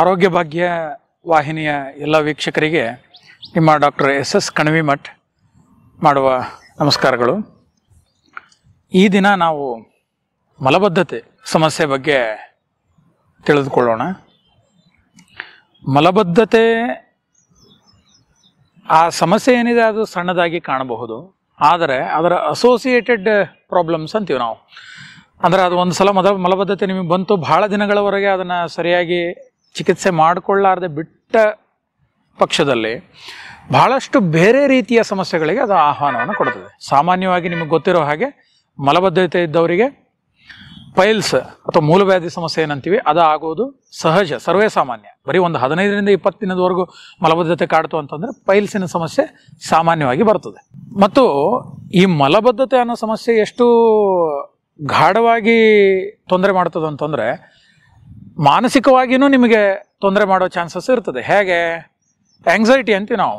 ಆರೋಗ್ಯ ಭಾಗ್ಯ ವಾಹಿನಿಯ ಎಲ್ಲ ವೀಕ್ಷಕರಿಗೆ ನಿಮ್ಮ ಡಾಕ್ಟರ್ ಎಸ್ ಎಸ್ ಕಣವಿಮಠ್ ಮಾಡುವ ನಮಸ್ಕಾರಗಳು ಈ ದಿನ ನಾವು ಮಲಬದ್ಧತೆ ಸಮಸ್ಯೆ ಬಗ್ಗೆ ತಿಳಿದುಕೊಳ್ಳೋಣ ಮಲಬದ್ಧತೆ ಆ ಸಮಸ್ಯೆ ಏನಿದೆ ಅದು ಸಣ್ಣದಾಗಿ ಕಾಣಬಹುದು ಆದರೆ ಅದರ ಅಸೋಸಿಯೇಟೆಡ್ ಪ್ರಾಬ್ಲಮ್ಸ್ ಅಂತೀವಿ ನಾವು ಅಂದರೆ ಅದು ಒಂದು ಸಲ ಮದ ಮಲಬದ್ಧತೆ ನಿಮಗೆ ಬಂತು ಭಾಳ ದಿನಗಳವರೆಗೆ ಅದನ್ನು ಸರಿಯಾಗಿ ಚಿಕಿತ್ಸೆ ಮಾಡಿಕೊಳ್ಳಾರ್ದೆ ಬಿಟ್ಟ ಪಕ್ಷದಲ್ಲಿ ಬಹಳಷ್ಟು ಬೇರೆ ರೀತಿಯ ಸಮಸ್ಯೆಗಳಿಗೆ ಅದು ಆಹ್ವಾನವನ್ನು ಕೊಡ್ತದೆ ಸಾಮಾನ್ಯವಾಗಿ ನಿಮಗೆ ಗೊತ್ತಿರೋ ಹಾಗೆ ಮಲಬದ್ಧತೆ ಇದ್ದವರಿಗೆ ಪೈಲ್ಸ್ ಅಥವಾ ಮೂಲವ್ಯಾಧಿ ಸಮಸ್ಯೆ ಏನಂತೀವಿ ಅದು ಆಗೋದು ಸಹಜ ಸರ್ವೇ ಸಾಮಾನ್ಯ ಬರೀ ಒಂದು ಹದಿನೈದರಿಂದ ಇಪ್ಪತ್ತು ದಿನದವರೆಗೂ ಮಲಬದ್ಧತೆ ಕಾಡ್ತು ಅಂತಂದರೆ ಪೈಲ್ಸಿನ ಸಮಸ್ಯೆ ಸಾಮಾನ್ಯವಾಗಿ ಬರ್ತದೆ ಮತ್ತು ಈ ಮಲಬದ್ಧತೆ ಅನ್ನೋ ಸಮಸ್ಯೆ ಎಷ್ಟು ಗಾಢವಾಗಿ ತೊಂದರೆ ಮಾಡ್ತದೆ ಅಂತಂದರೆ ಮಾನಸಿಕವಾಗಿಯೂ ನಿಮಗೆ ತೊಂದರೆ ಮಾಡೋ ಚಾನ್ಸಸ್ ಇರ್ತದೆ ಹೇಗೆ ಆ್ಯಂಗ್ಸೈಟಿ ಅಂತೀವಿ ನಾವು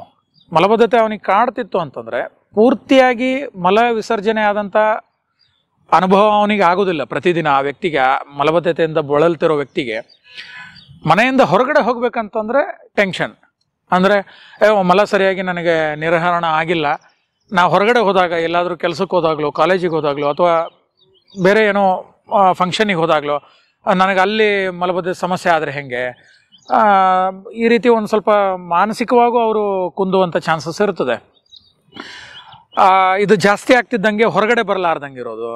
ಮಲಬದ್ಧತೆ ಅವನಿಗೆ ಕಾಡ್ತಿತ್ತು ಅಂತಂದರೆ ಪೂರ್ತಿಯಾಗಿ ಮಲ ವಿಸರ್ಜನೆ ಆದಂಥ ಅನುಭವ ಅವನಿಗೆ ಆಗೋದಿಲ್ಲ ಪ್ರತಿದಿನ ಆ ವ್ಯಕ್ತಿಗೆ ಮಲಬದ್ಧತೆಯಿಂದ ಬಳಲ್ತಿರೋ ವ್ಯಕ್ತಿಗೆ ಮನೆಯಿಂದ ಹೊರಗಡೆ ಹೋಗ್ಬೇಕಂತಂದರೆ ಟೆನ್ಷನ್ ಅಂದರೆ ಮಲ ಸರಿಯಾಗಿ ನನಗೆ ನಿರ್ಹರಣ ಆಗಿಲ್ಲ ನಾವು ಹೊರಗಡೆ ಹೋದಾಗ ಎಲ್ಲಾದರೂ ಕೆಲಸಕ್ಕೆ ಹೋದಾಗಲೋ ಕಾಲೇಜಿಗೆ ಹೋದಾಗಲೋ ಅಥವಾ ಬೇರೆ ಏನೋ ಫಂಕ್ಷನಿಗೆ ಹೋದಾಗಲೋ ನನಗೆ ಅಲ್ಲಿ ಮಲಬದ್ಧ ಸಮಸ್ಯೆ ಆದರೆ ಹೇಗೆ ಈ ರೀತಿ ಒಂದು ಸ್ವಲ್ಪ ಮಾನಸಿಕವಾಗೂ ಅವರು ಕುಂದುವಂಥ ಚಾನ್ಸಸ್ ಇರ್ತದೆ ಇದು ಜಾಸ್ತಿ ಆಗ್ತಿದ್ದಂಗೆ ಹೊರಗಡೆ ಬರಲಾರ್ದಂಗೆ ಇರೋದು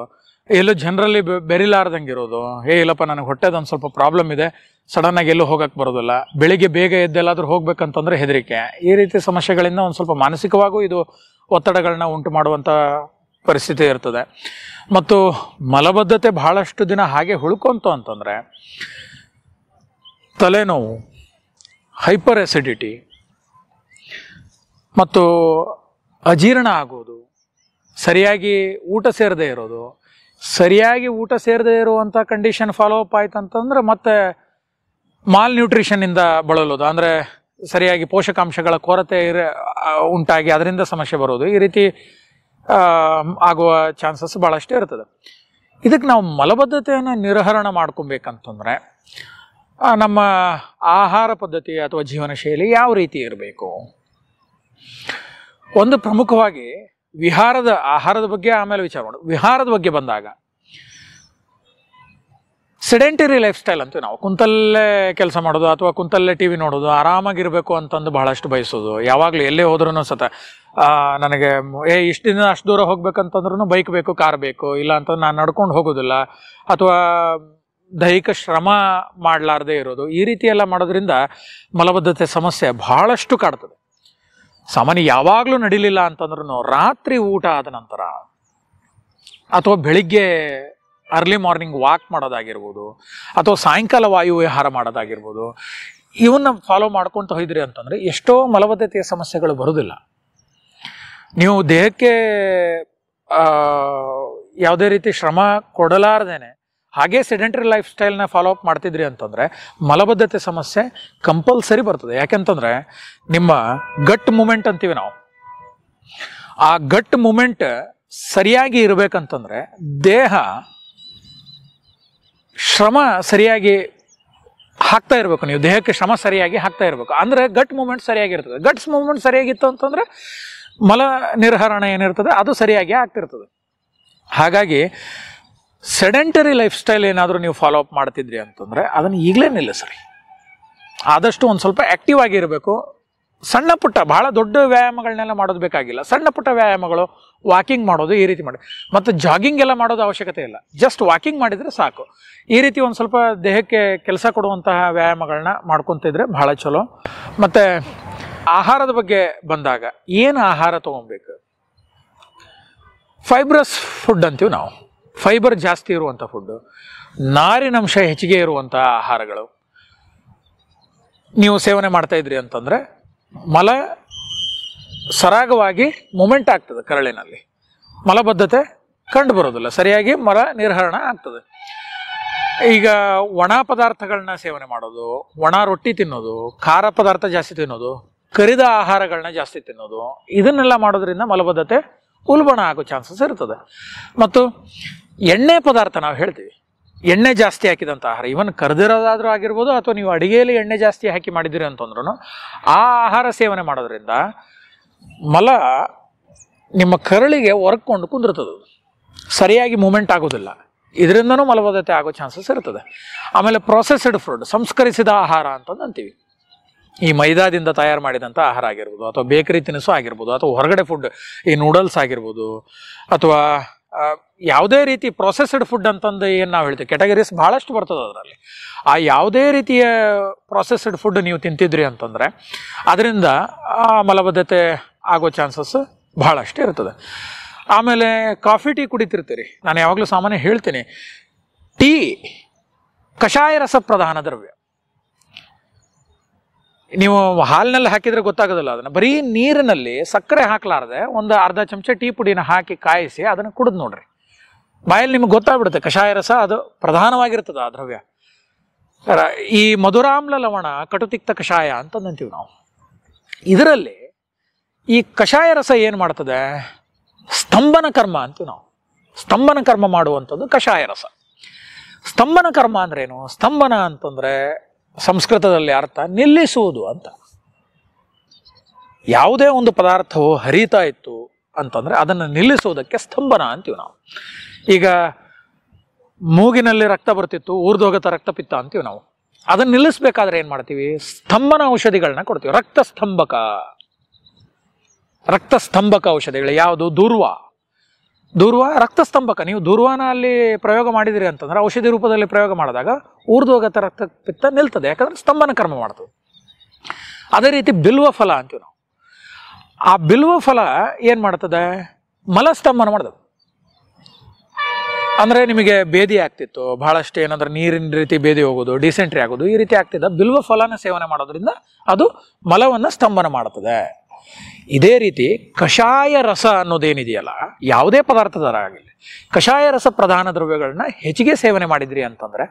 ಎಲ್ಲೂ ಜನರಲ್ಲಿ ಬೆರಿಲಾರ್ದಂಗೆ ಇರೋದು ಏ ಇಲ್ಲಪ್ಪ ನನಗೆ ಹೊಟ್ಟೆದೊಂದು ಸ್ವಲ್ಪ ಪ್ರಾಬ್ಲಮ್ ಇದೆ ಸಡನ್ನಾಗಿ ಎಲ್ಲೂ ಹೋಗೋಕ್ಕೆ ಬರೋದಿಲ್ಲ ಬೆಳಿಗ್ಗೆ ಬೇಗ ಎದ್ದೆಲ್ಲಾದರೂ ಹೋಗ್ಬೇಕಂತಂದ್ರೆ ಹೆದರಿಕೆ ಈ ರೀತಿ ಸಮಸ್ಯೆಗಳಿಂದ ಒಂದು ಸ್ವಲ್ಪ ಮಾನಸಿಕವಾಗೂ ಇದು ಒತ್ತಡಗಳನ್ನ ಉಂಟು ಮಾಡುವಂಥ ಪರಿಸ್ಥಿತಿ ಇರ್ತದೆ ಮತ್ತು ಮಲಬದ್ಧತೆ ಬಹಳಷ್ಟು ದಿನ ಹಾಗೆ ಉಳ್ಕೊಂತು ಅಂತಂದರೆ ತಲೆನೋವು ಹೈಪರ್ ಎಸಿಡಿಟಿ ಮತ್ತು ಅಜೀರ್ಣ ಆಗೋದು ಸರಿಯಾಗಿ ಊಟ ಸೇರದೇ ಇರೋದು ಸರಿಯಾಗಿ ಊಟ ಸೇರದೇ ಇರುವಂಥ ಕಂಡೀಷನ್ ಫಾಲೋ ಅಪ್ ಆಯ್ತು ಅಂತಂದ್ರೆ ಮತ್ತೆ ಮಾಲ್ ನ್ಯೂಟ್ರಿಷನ್ನಿಂದ ಬಳಲೋದು ಅಂದರೆ ಸರಿಯಾಗಿ ಪೋಷಕಾಂಶಗಳ ಕೊರತೆ ಇರ ಉಂಟಾಗಿ ಅದರಿಂದ ಸಮಸ್ಯೆ ಬರೋದು ಈ ರೀತಿ ಆಗುವ ಚಾನ್ಸಸ್ ಭಾಳಷ್ಟೇ ಇರ್ತದೆ ಇದಕ್ಕೆ ನಾವು ಮಲಬದ್ಧತೆಯನ್ನು ನಿರ್ಹರಣ ಮಾಡ್ಕೊಬೇಕಂತಂದರೆ ನಮ್ಮ ಆಹಾರ ಪದ್ಧತಿ ಅಥವಾ ಜೀವನ ಶೈಲಿ ಯಾವ ರೀತಿ ಇರಬೇಕು ಒಂದು ಪ್ರಮುಖವಾಗಿ ವಿಹಾರದ ಆಹಾರದ ಬಗ್ಗೆ ಆಮೇಲೆ ವಿಚಾರ ಮಾಡೋಣ ವಿಹಾರದ ಬಗ್ಗೆ ಬಂದಾಗ ಸೆಡೆಂಟರಿ ಲೈಫ್ ಸ್ಟೈಲ್ ಅಂತೀವಿ ನಾವು ಕುಂತಲ್ಲೇ ಕೆಲಸ ಮಾಡೋದು ಅಥವಾ ಕುಂತಲ್ಲೇ ಟಿ ವಿ ನೋಡೋದು ಆರಾಮಾಗಿರಬೇಕು ಅಂತಂದು ಬಹಳಷ್ಟು ಬಯಸೋದು ಯಾವಾಗಲೂ ಎಲ್ಲೇ ಹೋದ್ರೂ ಸತ ನನಗೆ ಏ ಇಷ್ಟು ದಿನ ಅಷ್ಟು ದೂರ ಹೋಗ್ಬೇಕಂತಂದ್ರೂ ಬೈಕ್ ಬೇಕು ಕಾರ್ ಬೇಕು ಇಲ್ಲ ಅಂತಂದ್ರೆ ನಾನು ನಡ್ಕೊಂಡು ಹೋಗೋದಿಲ್ಲ ಅಥವಾ ದೈಹಿಕ ಶ್ರಮ ಮಾಡಲಾರ್ದೇ ಇರೋದು ಈ ರೀತಿ ಎಲ್ಲ ಮಾಡೋದ್ರಿಂದ ಮಲಬದ್ಧತೆ ಸಮಸ್ಯೆ ಬಹಳಷ್ಟು ಕಾಡ್ತದೆ ಸಾಮಾನ್ಯ ಯಾವಾಗಲೂ ನಡಿಲಿಲ್ಲ ಅಂತಂದ್ರೂ ರಾತ್ರಿ ಊಟ ಆದ ನಂತರ ಅಥವಾ ಬೆಳಿಗ್ಗೆ ಅರ್ಲಿ ಮಾರ್ನಿಂಗ್ ವಾಕ್ ಮಾಡೋದಾಗಿರ್ಬೋದು ಅಥವಾ ಸಾಯಂಕಾಲ ವಾಯು ವಿಹಾರ ಮಾಡೋದಾಗಿರ್ಬೋದು ಇವನ್ನ ಫಾಲೋ ಮಾಡ್ಕೊತ ಹೋಯ್ದ್ರಿ ಅಂತಂದರೆ ಎಷ್ಟೋ ಮಲಬದ್ಧತೆಯ ಸಮಸ್ಯೆಗಳು ಬರೋದಿಲ್ಲ ನೀವು ದೇಹಕ್ಕೆ ಯಾವುದೇ ರೀತಿ ಶ್ರಮ ಕೊಡಲಾರ್ದೇನೆ ಹಾಗೇ ಸೆಡೆಂಟ್ರಿ ಲೈಫ್ ಸ್ಟೈಲ್ನ ಫಾಲೋ ಅಪ್ ಮಾಡ್ತಿದ್ರಿ ಅಂತಂದರೆ ಮಲಬದ್ಧತೆ ಸಮಸ್ಯೆ ಕಂಪಲ್ಸರಿ ಬರ್ತದೆ ಯಾಕೆಂತಂದರೆ ನಿಮ್ಮ ಗಟ್ ಮೂಮೆಂಟ್ ಅಂತೀವಿ ನಾವು ಆ ಗಟ್ ಮೂಮೆಂಟ್ ಸರಿಯಾಗಿ ಇರಬೇಕಂತಂದರೆ ದೇಹ ಶ್ರಮ ಸರಿಯಾಗಿ ಹಾಕ್ತಾ ಇರಬೇಕು ನೀವು ದೇಹಕ್ಕೆ ಶ್ರಮ ಸರಿಯಾಗಿ ಹಾಕ್ತಾ ಇರಬೇಕು ಅಂದರೆ ಗಟ್ ಮೂಮೆಂಟ್ ಸರಿಯಾಗಿರ್ತದೆ ಗಟ್ಸ್ ಮೂಮೆಂಟ್ ಸರಿಯಾಗಿತ್ತು ಅಂತಂದರೆ ಮಲ ನಿರ್ಹರಣೆ ಏನಿರ್ತದೆ ಅದು ಸರಿಯಾಗಿ ಆಗ್ತಿರ್ತದೆ ಹಾಗಾಗಿ ಸೆಡೆಂಟರಿ ಲೈಫ್ ಸ್ಟೈಲ್ ಏನಾದರೂ ನೀವು ಫಾಲೋ ಅಪ್ ಮಾಡ್ತಿದ್ರಿ ಅಂತಂದರೆ ಅದನ್ನು ಈಗಲೇ ನಿಲ್ಲಿಸ್ರಿ ಆದಷ್ಟು ಒಂದು ಸ್ವಲ್ಪ ಆ್ಯಕ್ಟಿವ್ ಆಗಿರಬೇಕು ಸಣ್ಣ ಪುಟ್ಟ ಭಾಳ ದೊಡ್ಡ ವ್ಯಾಯಾಮಗಳನ್ನೆಲ್ಲ ಮಾಡೋದು ಬೇಕಾಗಿಲ್ಲ ಸಣ್ಣ ಪುಟ್ಟ ವ್ಯಾಯಾಮಗಳು ವಾಕಿಂಗ್ ಮಾಡೋದು ಈ ರೀತಿ ಮಾಡೋದು ಮತ್ತು ಜಾಗಿಂಗ್ ಎಲ್ಲ ಮಾಡೋದು ಅವಶ್ಯಕತೆ ಇಲ್ಲ ಜಸ್ಟ್ ವಾಕಿಂಗ್ ಮಾಡಿದರೆ ಸಾಕು ಈ ರೀತಿ ಒಂದು ಸ್ವಲ್ಪ ದೇಹಕ್ಕೆ ಕೆಲಸ ಕೊಡುವಂತಹ ವ್ಯಾಯಾಮಗಳನ್ನ ಮಾಡ್ಕೊತಿದ್ರೆ ಭಾಳ ಚಲೋ ಮತ್ತು ಆಹಾರದ ಬಗ್ಗೆ ಬಂದಾಗ ಏನು ಆಹಾರ ತೊಗೊಬೇಕು ಫೈಬ್ರಸ್ ಫುಡ್ ಅಂತೀವಿ ನಾವು ಫೈಬರ್ ಜಾಸ್ತಿ ಇರುವಂಥ ಫುಡ್ಡು ನಾರಿನಂಶ ಹೆಚ್ಚಿಗೆ ಇರುವಂಥ ಆಹಾರಗಳು ನೀವು ಸೇವನೆ ಮಾಡ್ತಾ ಇದ್ರಿ ಅಂತಂದರೆ ಮಲ ಸರಾಗವಾಗಿ ಮೂಮೆಂಟ್ ಆಗ್ತದೆ ಕರಳಿನಲ್ಲಿ ಮಲಬದ್ಧತೆ ಕಂಡು ಬರೋದಿಲ್ಲ ಸರಿಯಾಗಿ ಮಲ ನಿರ್ಹರಣ ಆಗ್ತದೆ ಈಗ ಒಣ ಪದಾರ್ಥಗಳನ್ನ ಸೇವನೆ ಮಾಡೋದು ಒಣ ರೊಟ್ಟಿ ತಿನ್ನೋದು ಖಾರ ಪದಾರ್ಥ ಜಾಸ್ತಿ ತಿನ್ನೋದು ಕರಿದ ಆಹಾರಗಳನ್ನ ಜಾಸ್ತಿ ತಿನ್ನೋದು ಇದನ್ನೆಲ್ಲ ಮಾಡೋದ್ರಿಂದ ಮಲಬದ್ಧತೆ ಉಲ್ಬಣ ಆಗೋ ಚಾನ್ಸಸ್ ಇರ್ತದೆ ಮತ್ತು ಎಣ್ಣೆ ಪದಾರ್ಥ ನಾವು ಹೇಳ್ತೀವಿ ಎಣ್ಣೆ ಜಾಸ್ತಿ ಹಾಕಿದಂಥ ಆಹಾರ ಇವನ್ ಕರೆದಿರೋದಾದ್ರೂ ಆಗಿರ್ಬೋದು ಅಥವಾ ನೀವು ಅಡುಗೆಯಲ್ಲಿ ಎಣ್ಣೆ ಜಾಸ್ತಿ ಹಾಕಿ ಮಾಡಿದ್ದೀರಿ ಅಂತಂದ್ರೂ ಆ ಆಹಾರ ಸೇವನೆ ಮಾಡೋದ್ರಿಂದ ಮಲ ನಿಮ್ಮ ಕರಳಿಗೆ ಒರಕೊಂಡು ಕುಂದಿರ್ತದೆ ಸರಿಯಾಗಿ ಮೂಮೆಂಟ್ ಆಗೋದಿಲ್ಲ ಇದರಿಂದನೂ ಮಲಬದ್ಧತೆ ಆಗೋ ಚಾನ್ಸಸ್ ಇರ್ತದೆ ಆಮೇಲೆ ಪ್ರೊಸೆಸ್ಡ್ ಫುಡ್ ಸಂಸ್ಕರಿಸಿದ ಆಹಾರ ಅಂತಂದು ಅಂತೀವಿ ಈ ಮೈದಾದಿಂದ ತಯಾರು ಮಾಡಿದಂಥ ಆಹಾರ ಆಗಿರ್ಬೋದು ಅಥವಾ ಬೇಕರಿ ತಿನಿಸು ಆಗಿರ್ಬೋದು ಅಥವಾ ಹೊರಗಡೆ ಫುಡ್ ಈ ನೂಡಲ್ಸ್ ಆಗಿರ್ಬೋದು ಅಥವಾ ಯಾವುದೇ ರೀತಿ ಪ್ರೊಸೆಸ್ಡ್ ಫುಡ್ ಅಂತಂದು ಏನು ನಾವು ಹೇಳ್ತೀವಿ ಕೆಟಗರೀಸ್ ಭಾಳಷ್ಟು ಬರ್ತದೆ ಅದರಲ್ಲಿ ಆ ಯಾವುದೇ ರೀತಿಯ ಪ್ರೊಸೆಸ್ಡ್ ಫುಡ್ ನೀವು ತಿಂತಿದ್ರಿ ಅಂತಂದರೆ ಅದರಿಂದ ಮಲಬದ್ಧತೆ ಆಗೋ ಚಾನ್ಸಸ್ ಭಾಳಷ್ಟು ಇರ್ತದೆ ಆಮೇಲೆ ಕಾಫಿ ಟೀ ಕುಡಿತಿರ್ತೀರಿ ನಾನು ಯಾವಾಗಲೂ ಸಾಮಾನ್ಯ ಹೇಳ್ತೀನಿ ಟೀ ಕಷಾಯ ರಸ ಪ್ರಧಾನ ದ್ರವ್ಯ ನೀವು ಹಾಲಿನಲ್ಲಿ ಹಾಕಿದ್ರೆ ಗೊತ್ತಾಗೋದಿಲ್ಲ ಅದನ್ನು ಬರೀ ನೀರಿನಲ್ಲಿ ಸಕ್ಕರೆ ಹಾಕಲಾರದೆ ಒಂದು ಅರ್ಧ ಚಮಚ ಟೀ ಪುಡಿನ ಹಾಕಿ ಕಾಯಿಸಿ ಅದನ್ನು ಕುಡಿದು ನೋಡ್ರಿ ಬಾಯಲ್ಲಿ ನಿಮ್ಗೆ ಗೊತ್ತಾಗ್ಬಿಡುತ್ತೆ ಕಷಾಯ ರಸ ಅದು ಪ್ರಧಾನವಾಗಿರ್ತದೆ ಆ ದ್ರವ್ಯ ಈ ಮಧುರಾಮ್ಲ ಲವಣ ಕಟುತಿಕ್ತ ಕಷಾಯ ಅಂತಂದಂತೀವಿ ನಾವು ಇದರಲ್ಲಿ ಈ ಕಷಾಯ ರಸ ಏನು ಮಾಡ್ತದೆ ಸ್ತಂಭನ ಕರ್ಮ ಅಂತೀವಿ ನಾವು ಸ್ತಂಭನ ಕರ್ಮ ಮಾಡುವಂಥದ್ದು ಕಷಾಯ ರಸ ಸ್ತಂಭನ ಕರ್ಮ ಅಂದ್ರೇನು ಸ್ತಂಭನ ಅಂತಂದರೆ ಸಂಸ್ಕೃತದಲ್ಲಿ ಅರ್ಥ ನಿಲ್ಲಿಸುವುದು ಅಂತ ಯಾವುದೇ ಒಂದು ಪದಾರ್ಥವು ಹರಿತಾ ಇತ್ತು ಅಂತಂದರೆ ಅದನ್ನು ನಿಲ್ಲಿಸುವುದಕ್ಕೆ ಸ್ತಂಭನ ಅಂತೀವಿ ನಾವು ಈಗ ಮೂಗಿನಲ್ಲಿ ರಕ್ತ ಬರ್ತಿತ್ತು ಊರ್ದೋಗತ ರಕ್ತಪಿತ್ತ ಅಂತೀವಿ ನಾವು ಅದನ್ನು ನಿಲ್ಲಿಸಬೇಕಾದ್ರೆ ಏನು ಮಾಡ್ತೀವಿ ಸ್ತಂಭನ ಔಷಧಿಗಳನ್ನ ಕೊಡ್ತೀವಿ ರಕ್ತ ಸ್ತಂಭಕ ರಕ್ತ ಸ್ತಂಭಕ ಔಷಧಿಗಳು ಯಾವುದು ದುರ್ವಾ ದೂರ್ವ ರಕ್ತಸ್ತಂಭಕ ನೀವು ದೂರ್ವಾನ ಅಲ್ಲಿ ಪ್ರಯೋಗ ಮಾಡಿದಿರಿ ಅಂತಂದ್ರೆ ಔಷಧಿ ರೂಪದಲ್ಲಿ ಪ್ರಯೋಗ ಮಾಡಿದಾಗ ಊರ್ಧ್ವಗತ ರಕ್ತ ಪಿತ್ತ ನಿಲ್ತದೆ ಯಾಕಂದ್ರೆ ಸ್ತಂಭನ ಕರ್ಮ ಮಾಡ್ತದೆ ಅದೇ ರೀತಿ ಬಿಲ್ವ ಫಲ ಅಂತೀವಿ ನಾವು ಆ ಬಿಲ್ವ ಫಲ ಏನು ಮಾಡ್ತದೆ ಮಲಸ್ತಂಭನ ಮಾಡ್ತದೆ ಅಂದರೆ ನಿಮಗೆ ಬೇದಿ ಆಗ್ತಿತ್ತು ಬಹಳಷ್ಟು ಏನಂದ್ರೆ ನೀರಿನ ರೀತಿ ಬೇದಿ ಹೋಗೋದು ಡಿಸೆಂಟ್ರಿ ಆಗೋದು ಈ ರೀತಿ ಆಗ್ತಿದ್ದ ಬಿಲ್ವ ಫಲನ ಸೇವನೆ ಮಾಡೋದ್ರಿಂದ ಅದು ಮಲವನ್ನು ಸ್ತಂಭನ ಮಾಡ್ತದೆ ಇದೇ ರೀತಿ ಕಷಾಯ ರಸ ಅನ್ನೋದೇನಿದೆಯಲ್ಲ ಯಾವುದೇ ಪದಾರ್ಥದ ಆಗಲಿ ಕಷಾಯ ರಸ ಪ್ರಧಾನ ದ್ರವ್ಯಗಳನ್ನ ಹೆಚ್ಚಿಗೆ ಸೇವನೆ ಮಾಡಿದ್ರಿ ಅಂತಂದರೆ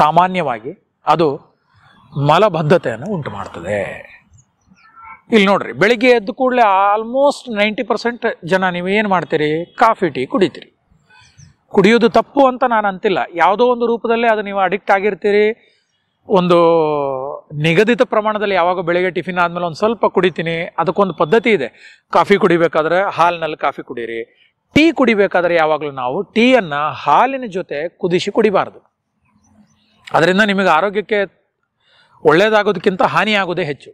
ಸಾಮಾನ್ಯವಾಗಿ ಅದು ಮಲಬದ್ಧತೆಯನ್ನು ಉಂಟು ಮಾಡ್ತದೆ ಇಲ್ಲಿ ನೋಡ್ರಿ ಬೆಳಿಗ್ಗೆ ಎದ್ದು ಕೂಡಲೇ ಆಲ್ಮೋಸ್ಟ್ ನೈಂಟಿ ಪರ್ಸೆಂಟ್ ಜನ ನೀವೇನು ಮಾಡ್ತೀರಿ ಕಾಫಿ ಟೀ ಕುಡಿತೀರಿ ಕುಡಿಯೋದು ತಪ್ಪು ಅಂತ ನಾನು ಅಂತಿಲ್ಲ ಯಾವುದೋ ಒಂದು ರೂಪದಲ್ಲಿ ಅದು ನೀವು ಅಡಿಕ್ಟ್ ಆಗಿರ್ತೀರಿ ಒಂದು ನಿಗದಿತ ಪ್ರಮಾಣದಲ್ಲಿ ಯಾವಾಗ ಬೆಳಿಗ್ಗೆ ಟಿಫಿನ್ ಆದಮೇಲೆ ಒಂದು ಸ್ವಲ್ಪ ಕುಡಿತೀನಿ ಅದಕ್ಕೊಂದು ಪದ್ಧತಿ ಇದೆ ಕಾಫಿ ಕುಡಿಬೇಕಾದ್ರೆ ಹಾಲಿನಲ್ಲಿ ಕಾಫಿ ಕುಡೀರಿ ಟೀ ಕುಡಿಬೇಕಾದ್ರೆ ಯಾವಾಗಲೂ ನಾವು ಟೀಯನ್ನು ಹಾಲಿನ ಜೊತೆ ಕುದಿಸಿ ಕುಡಿಬಾರ್ದು ಅದರಿಂದ ನಿಮಗೆ ಆರೋಗ್ಯಕ್ಕೆ ಒಳ್ಳೆಯದಾಗೋದಕ್ಕಿಂತ ಹಾನಿಯಾಗೋದೇ ಹೆಚ್ಚು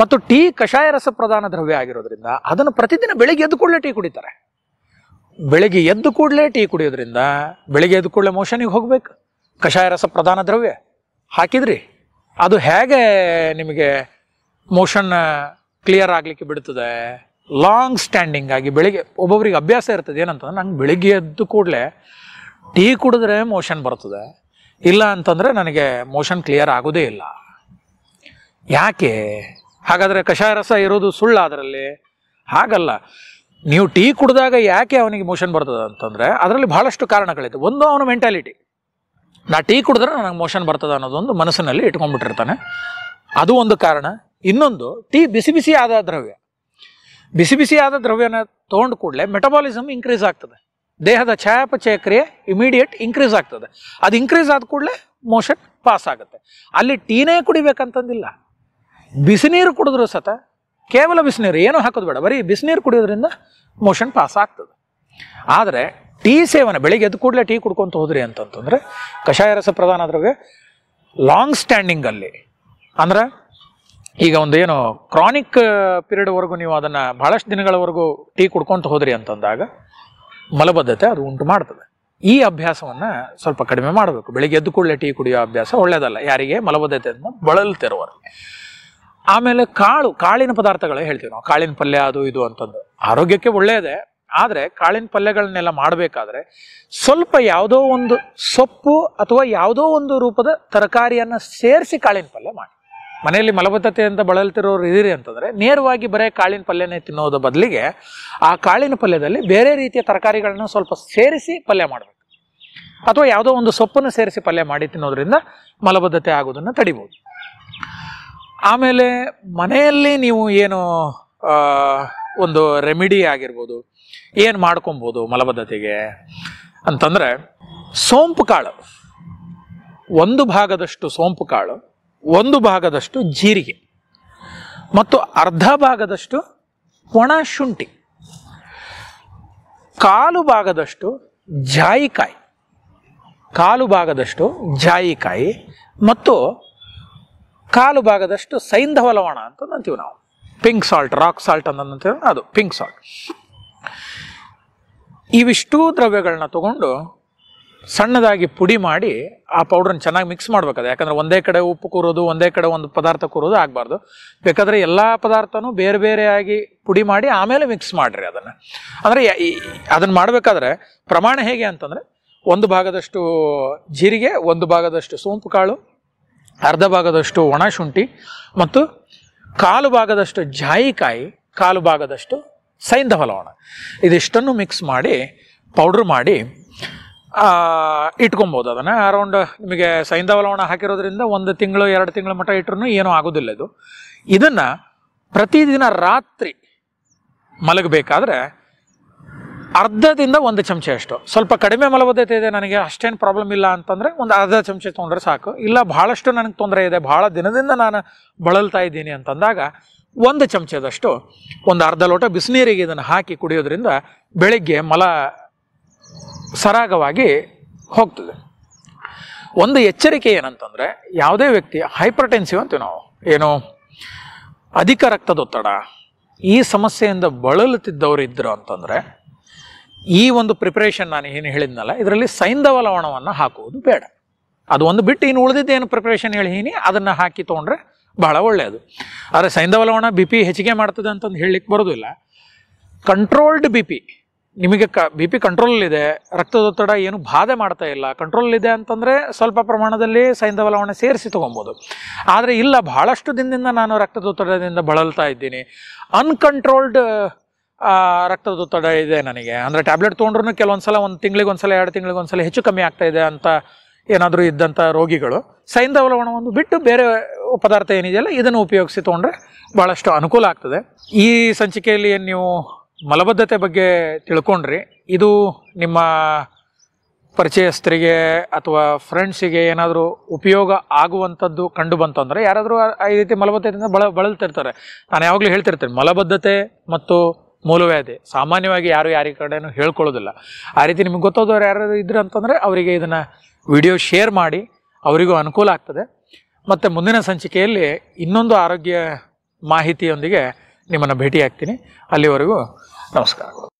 ಮತ್ತು ಟೀ ಕಷಾಯ ರಸ ಪ್ರಧಾನ ದ್ರವ್ಯ ಆಗಿರೋದ್ರಿಂದ ಅದನ್ನು ಪ್ರತಿದಿನ ಬೆಳಿಗ್ಗೆ ಎದ್ದು ಕೂಡಲೇ ಟೀ ಕುಡಿತಾರೆ ಬೆಳಿಗ್ಗೆ ಎದ್ದು ಕೂಡಲೇ ಟೀ ಕುಡಿಯೋದ್ರಿಂದ ಬೆಳಿಗ್ಗೆ ಎದ್ದು ಕೂಡಲೇ ಮೋಷನಿಗೆ ಹೋಗ್ಬೇಕು ಕಷಾಯ ರಸ ಪ್ರಧಾನ ದ್ರವ್ಯ ಹಾಕಿದ್ರಿ ಅದು ಹೇಗೆ ನಿಮಗೆ ಮೋಷನ್ ಕ್ಲಿಯರ್ ಆಗಲಿಕ್ಕೆ ಬಿಡ್ತದೆ ಲಾಂಗ್ ಸ್ಟ್ಯಾಂಡಿಂಗ್ ಆಗಿ ಬೆಳಿಗ್ಗೆ ಒಬ್ಬೊಬ್ರಿಗೆ ಅಭ್ಯಾಸ ಇರ್ತದೆ ಏನಂತಂದ್ರೆ ನಂಗೆ ಬೆಳಿಗ್ಗೆ ಎದ್ದು ಕೂಡಲೇ ಟೀ ಕುಡಿದ್ರೆ ಮೋಷನ್ ಬರ್ತದೆ ಇಲ್ಲ ಅಂತಂದರೆ ನನಗೆ ಮೋಷನ್ ಕ್ಲಿಯರ್ ಆಗೋದೇ ಇಲ್ಲ ಯಾಕೆ ಹಾಗಾದರೆ ಕಷಾಯ ರಸ ಇರೋದು ಸುಳ್ಳು ಅದರಲ್ಲಿ ಹಾಗಲ್ಲ ನೀವು ಟೀ ಕುಡಿದಾಗ ಯಾಕೆ ಅವನಿಗೆ ಮೋಷನ್ ಬರ್ತದೆ ಅಂತಂದರೆ ಅದರಲ್ಲಿ ಬಹಳಷ್ಟು ಕಾರಣಗಳಿದೆ ಒಂದು ಅವನ ಮೆಂಟಾಲಿಟಿ ನಾ ಟೀ ಕುಡಿದ್ರೆ ನನಗೆ ಮೋಷನ್ ಬರ್ತದೆ ಅನ್ನೋದೊಂದು ಮನಸ್ಸಿನಲ್ಲಿ ಇಟ್ಕೊಂಡ್ಬಿಟ್ಟಿರ್ತಾನೆ ಅದು ಒಂದು ಕಾರಣ ಇನ್ನೊಂದು ಟೀ ಬಿಸಿ ಬಿಸಿ ಆದ ದ್ರವ್ಯ ಬಿಸಿ ಬಿಸಿ ಆದ ದ್ರವ್ಯನ ತೊಗೊಂಡು ಕೂಡಲೇ ಮೆಟಬಾಲಿಸಮ್ ಇನ್ಕ್ರೀಸ್ ಆಗ್ತದೆ ದೇಹದ ಚಯಾಪಚಯ ಕ್ರಿಯೆ ಇಮಿಡಿಯೇಟ್ ಇನ್ಕ್ರೀಸ್ ಆಗ್ತದೆ ಅದು ಇನ್ಕ್ರೀಸ್ ಆದ ಕೂಡಲೇ ಮೋಷನ್ ಪಾಸ್ ಆಗುತ್ತೆ ಅಲ್ಲಿ ಟೀನೇ ಕುಡಿಬೇಕಂತಂದಿಲ್ಲ ಬಿಸಿನೀರು ಕುಡಿದ್ರು ಸತ ಕೇವಲ ಬಿಸಿನೀರು ಏನೂ ಹಾಕೋದು ಬೇಡ ಬರೀ ಬಿಸಿನೀರು ಕುಡಿಯೋದ್ರಿಂದ ಮೋಷನ್ ಪಾಸ್ ಆಗ್ತದೆ ಆದರೆ ಟೀ ಸೇವನೆ ಬೆಳಿಗ್ಗೆ ಎದ್ದು ಕೂಡಲೇ ಟೀ ಕುಡ್ಕೊಂತ ಹೋದ್ರಿ ಅಂತಂತಂದರೆ ಕಷಾಯ ರಸ ಪ್ರಧಾನ ಅದ್ರಾಗೆ ಲಾಂಗ್ ಸ್ಟ್ಯಾಂಡಿಂಗಲ್ಲಿ ಅಂದ್ರೆ ಈಗ ಒಂದು ಏನು ಕ್ರಾನಿಕ್ ಪೀರಿಯಡ್ವರೆಗೂ ನೀವು ಅದನ್ನು ಭಾಳಷ್ಟು ದಿನಗಳವರೆಗೂ ಟೀ ಕುಡ್ಕೊಂತ ಹೋದ್ರಿ ಅಂತಂದಾಗ ಮಲಬದ್ಧತೆ ಅದು ಉಂಟು ಮಾಡ್ತದೆ ಈ ಅಭ್ಯಾಸವನ್ನು ಸ್ವಲ್ಪ ಕಡಿಮೆ ಮಾಡಬೇಕು ಬೆಳಿಗ್ಗೆ ಎದ್ದು ಕೂಡಲೇ ಟೀ ಕುಡಿಯೋ ಅಭ್ಯಾಸ ಒಳ್ಳೆಯದಲ್ಲ ಯಾರಿಗೆ ಮಲಬದ್ಧತೆಯನ್ನು ಬಳಲ್ತಿರುವವರಿಗೆ ಆಮೇಲೆ ಕಾಳು ಕಾಳಿನ ಪದಾರ್ಥಗಳೇ ಹೇಳ್ತೀವಿ ನಾವು ಕಾಳಿನ ಪಲ್ಯ ಅದು ಇದು ಅಂತಂದು ಆರೋಗ್ಯಕ್ಕೆ ಒಳ್ಳೆಯದೇ ಆದರೆ ಕಾಳಿನ ಪಲ್ಯಗಳನ್ನೆಲ್ಲ ಮಾಡಬೇಕಾದ್ರೆ ಸ್ವಲ್ಪ ಯಾವುದೋ ಒಂದು ಸೊಪ್ಪು ಅಥವಾ ಯಾವುದೋ ಒಂದು ರೂಪದ ತರಕಾರಿಯನ್ನು ಸೇರಿಸಿ ಕಾಳಿನ ಪಲ್ಯ ಮಾಡಿ ಮನೆಯಲ್ಲಿ ಮಲಬದ್ಧತೆ ಅಂತ ಬಳಲ್ತಿರೋರು ಇದ್ದೀರಿ ಅಂತಂದರೆ ನೇರವಾಗಿ ಬರೀ ಕಾಳಿನ ಪಲ್ಯನೇ ತಿನ್ನೋದ ಬದಲಿಗೆ ಆ ಕಾಳಿನ ಪಲ್ಯದಲ್ಲಿ ಬೇರೆ ರೀತಿಯ ತರಕಾರಿಗಳನ್ನು ಸ್ವಲ್ಪ ಸೇರಿಸಿ ಪಲ್ಯ ಮಾಡಬೇಕು ಅಥವಾ ಯಾವುದೋ ಒಂದು ಸೊಪ್ಪನ್ನು ಸೇರಿಸಿ ಪಲ್ಯ ಮಾಡಿ ತಿನ್ನೋದ್ರಿಂದ ಮಲಬದ್ಧತೆ ಆಗೋದನ್ನು ತಡಿಬೋದು ಆಮೇಲೆ ಮನೆಯಲ್ಲಿ ನೀವು ಏನು ಒಂದು ರೆಮಿಡಿ ಆಗಿರ್ಬೋದು ಏನು ಮಾಡ್ಕೊಬೋದು ಮಲಬದ್ಧತೆಗೆ ಅಂತಂದರೆ ಸೋಂಪು ಕಾಳು ಒಂದು ಭಾಗದಷ್ಟು ಸೋಂಪು ಕಾಳು ಒಂದು ಭಾಗದಷ್ಟು ಜೀರಿಗೆ ಮತ್ತು ಅರ್ಧ ಭಾಗದಷ್ಟು ಒಣ ಶುಂಠಿ ಕಾಲು ಭಾಗದಷ್ಟು ಜಾಯಿಕಾಯಿ ಕಾಲು ಭಾಗದಷ್ಟು ಜಾಯಿಕಾಯಿ ಮತ್ತು ಕಾಲು ಭಾಗದಷ್ಟು ಸೈಂಧವ ಲವಣ ಅಂತ ಅಂತೀವಿ ನಾವು ಪಿಂಕ್ ಸಾಲ್ಟ್ ರಾಕ್ ಸಾಲ್ಟ್ ಅಂತ ಅದು ಪಿಂಕ್ ಸಾಲ್ಟ್ ಇವಿಷ್ಟೂ ದ್ರವ್ಯಗಳನ್ನ ತಗೊಂಡು ಸಣ್ಣದಾಗಿ ಪುಡಿ ಮಾಡಿ ಆ ಪೌಡ್ರನ್ನ ಚೆನ್ನಾಗಿ ಮಿಕ್ಸ್ ಮಾಡ್ಬೇಕಾದ್ರೆ ಯಾಕಂದ್ರೆ ಒಂದೇ ಕಡೆ ಉಪ್ಪು ಕೂರೋದು ಒಂದೇ ಕಡೆ ಒಂದು ಪದಾರ್ಥ ಕೂರೋದು ಆಗಬಾರ್ದು ಬೇಕಾದರೆ ಎಲ್ಲ ಪದಾರ್ಥನೂ ಬೇರೆ ಬೇರೆಯಾಗಿ ಪುಡಿ ಮಾಡಿ ಆಮೇಲೆ ಮಿಕ್ಸ್ ಮಾಡಿರಿ ಅದನ್ನು ಅಂದರೆ ಅದನ್ನು ಮಾಡಬೇಕಾದ್ರೆ ಪ್ರಮಾಣ ಹೇಗೆ ಅಂತಂದರೆ ಒಂದು ಭಾಗದಷ್ಟು ಜೀರಿಗೆ ಒಂದು ಭಾಗದಷ್ಟು ಸೋಂಪು ಕಾಳು ಅರ್ಧ ಭಾಗದಷ್ಟು ಒಣ ಶುಂಠಿ ಮತ್ತು ಕಾಲು ಭಾಗದಷ್ಟು ಜಾಯಿಕಾಯಿ ಕಾಲು ಭಾಗದಷ್ಟು ಸೈಂದ ಫಲವಣ ಇದಿಷ್ಟನ್ನು ಮಿಕ್ಸ್ ಮಾಡಿ ಪೌಡ್ರ್ ಮಾಡಿ ಇಟ್ಕೊಬೋದು ಅದನ್ನು ಅರೌಂಡ್ ನಿಮಗೆ ಸೈಂದ ಲವಣ ಹಾಕಿರೋದ್ರಿಂದ ಒಂದು ತಿಂಗಳು ಎರಡು ತಿಂಗಳ ಮಟ್ಟ ಇಟ್ಟರು ಏನೂ ಆಗೋದಿಲ್ಲ ಇದು ಇದನ್ನು ಪ್ರತಿದಿನ ರಾತ್ರಿ ಮಲಗಬೇಕಾದ್ರೆ ಅರ್ಧದಿಂದ ಒಂದು ಚಮಚ ಅಷ್ಟು ಸ್ವಲ್ಪ ಕಡಿಮೆ ಮಲಬದ್ಧತೆ ಇದೆ ನನಗೆ ಅಷ್ಟೇನು ಪ್ರಾಬ್ಲಮ್ ಇಲ್ಲ ಅಂತಂದರೆ ಒಂದು ಅರ್ಧ ಚಮಚ ತೊಗೊಂಡ್ರೆ ಸಾಕು ಇಲ್ಲ ಭಾಳಷ್ಟು ನನಗೆ ತೊಂದರೆ ಇದೆ ಭಾಳ ದಿನದಿಂದ ನಾನು ಬಳಲ್ತಾ ಇದ್ದೀನಿ ಅಂತಂದಾಗ ಒಂದು ಚಮಚದಷ್ಟು ಒಂದು ಅರ್ಧ ಲೋಟ ಬಿಸಿನೀರಿಗೆ ಇದನ್ನು ಹಾಕಿ ಕುಡಿಯೋದ್ರಿಂದ ಬೆಳಿಗ್ಗೆ ಮಲ ಸರಾಗವಾಗಿ ಹೋಗ್ತದೆ ಒಂದು ಎಚ್ಚರಿಕೆ ಏನಂತಂದರೆ ಯಾವುದೇ ವ್ಯಕ್ತಿ ಹೈಪರ್ ಟೆನ್ಸಿವ್ ಅಂತೀವಿ ನಾವು ಏನು ಅಧಿಕ ರಕ್ತದೊತ್ತಡ ಈ ಸಮಸ್ಯೆಯಿಂದ ಬಳಲುತ್ತಿದ್ದವರು ಇದ್ದರು ಅಂತಂದರೆ ಈ ಒಂದು ಪ್ರಿಪ್ರೇಷನ್ ನಾನು ಏನು ಹೇಳಿದ್ನಲ್ಲ ಇದರಲ್ಲಿ ಸೈಂಧವ ಲವಣವನ್ನು ಹಾಕುವುದು ಬೇಡ ಅದು ಒಂದು ಬಿಟ್ಟು ಇನ್ನು ಉಳಿದಿದ್ದೇನು ಪ್ರಿಪ್ರೇಷನ್ ಹೇಳಿ ಅದನ್ನು ಹಾಕಿ ತೊಗೊಂಡ್ರೆ ಬಹಳ ಒಳ್ಳೆಯದು ಆದರೆ ಸೈಂಧವ ಲವಣ ಬಿ ಪಿ ಹೆಚ್ಚಿಗೆ ಮಾಡ್ತದೆ ಅಂತಂದು ಹೇಳಲಿಕ್ಕೆ ಬರೋದಿಲ್ಲ ಕಂಟ್ರೋಲ್ಡ್ ಬಿ ಪಿ ನಿಮಗೆ ಕ ಬಿ ಪಿ ಕಂಟ್ರೋಲಲ್ಲಿದೆ ರಕ್ತದೊತ್ತಡ ಏನು ಬಾಧೆ ಮಾಡ್ತಾ ಇಲ್ಲ ಕಂಟ್ರೋಲಲ್ಲಿದೆ ಅಂತಂದರೆ ಸ್ವಲ್ಪ ಪ್ರಮಾಣದಲ್ಲಿ ಸೈಂಧವ ಲವಣ ಸೇರಿಸಿ ತೊಗೊಬೋದು ಆದರೆ ಇಲ್ಲ ಬಹಳಷ್ಟು ದಿನದಿಂದ ನಾನು ರಕ್ತದೊತ್ತಡದಿಂದ ಬಳಲ್ತಾ ಇದ್ದೀನಿ ಅನ್ಕಂಟ್ರೋಲ್ಡ್ ರಕ್ತದೊತ್ತಡ ಇದೆ ನನಗೆ ಅಂದರೆ ಟ್ಯಾಬ್ಲೆಟ್ ತೊಗೊಂಡ್ರೂ ಕೆಲವೊಂದು ಸಲ ಒಂದು ತಿಂಗಳಿಗೆ ಒಂದು ಸಲ ಎರಡು ತಿಂಗಳಿಗೆ ಒಂದು ಸಲ ಹೆಚ್ಚು ಕಮ್ಮಿ ಆಗ್ತಾ ಇದೆ ಅಂತ ಏನಾದರೂ ಇದ್ದಂಥ ರೋಗಿಗಳು ಸೈಂಧವ ಲವಣವನ್ನು ಬಿಟ್ಟು ಬೇರೆ ಪದಾರ್ಥ ಏನಿದೆಯಲ್ಲ ಇದನ್ನು ಉಪಯೋಗಿಸಿ ತೊಗೊಂಡ್ರೆ ಭಾಳಷ್ಟು ಅನುಕೂಲ ಆಗ್ತದೆ ಈ ಸಂಚಿಕೆಯಲ್ಲಿ ಏನು ನೀವು ಮಲಬದ್ಧತೆ ಬಗ್ಗೆ ತಿಳ್ಕೊಂಡ್ರಿ ಇದು ನಿಮ್ಮ ಪರಿಚಯಸ್ಥರಿಗೆ ಅಥವಾ ಫ್ರೆಂಡ್ಸಿಗೆ ಏನಾದರೂ ಉಪಯೋಗ ಆಗುವಂಥದ್ದು ಕಂಡು ಬಂತು ಅಂದರೆ ಯಾರಾದರೂ ಈ ರೀತಿ ಮಲಬದ್ಧತೆಯಿಂದ ಬಳ ಬಳಲ್ತಿರ್ತಾರೆ ನಾನು ಯಾವಾಗಲೂ ಹೇಳ್ತಿರ್ತೇನೆ ಮಲಬದ್ಧತೆ ಮತ್ತು ಮೂಲವ್ಯಾಧಿ ಸಾಮಾನ್ಯವಾಗಿ ಯಾರು ಯಾರ ಕಡೆಯೂ ಹೇಳ್ಕೊಳ್ಳೋದಿಲ್ಲ ಆ ರೀತಿ ನಿಮ್ಗೆ ಗೊತ್ತಾದವ್ರು ಯಾರಾದರೂ ಅಂತಂದರೆ ಅವರಿಗೆ ಇದನ್ನು ವಿಡಿಯೋ ಶೇರ್ ಮಾಡಿ ಅವರಿಗೂ ಅನುಕೂಲ ಆಗ್ತದೆ ಮತ್ತು ಮುಂದಿನ ಸಂಚಿಕೆಯಲ್ಲಿ ಇನ್ನೊಂದು ಆರೋಗ್ಯ ಮಾಹಿತಿಯೊಂದಿಗೆ ನಿಮ್ಮನ್ನು ಭೇಟಿಯಾಗ್ತೀನಿ ಅಲ್ಲಿವರೆಗೂ ನಮಸ್ಕಾರಗಳು